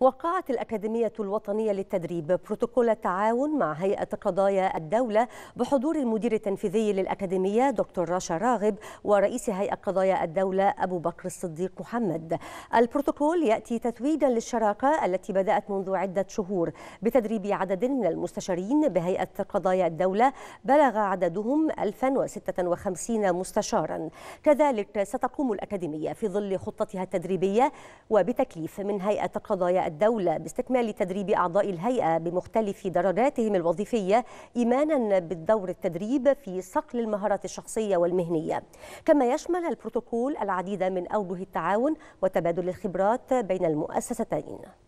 وقعت الأكاديمية الوطنية للتدريب بروتوكول التعاون مع هيئة قضايا الدولة بحضور المدير التنفيذي للأكاديمية دكتور رشا راغب ورئيس هيئة قضايا الدولة أبو بكر الصديق محمد البروتوكول يأتي تتويجا للشراكة التي بدأت منذ عدة شهور بتدريب عدد من المستشارين بهيئة قضايا الدولة بلغ عددهم 1056 مستشارا كذلك ستقوم الأكاديمية في ظل خطتها التدريبية وبتكليف من هيئة قضايا الدولة باستكمال تدريب أعضاء الهيئة بمختلف درجاتهم الوظيفية إيمانا بالدور التدريب في صقل المهارات الشخصية والمهنية كما يشمل البروتوكول العديد من أوجه التعاون وتبادل الخبرات بين المؤسستين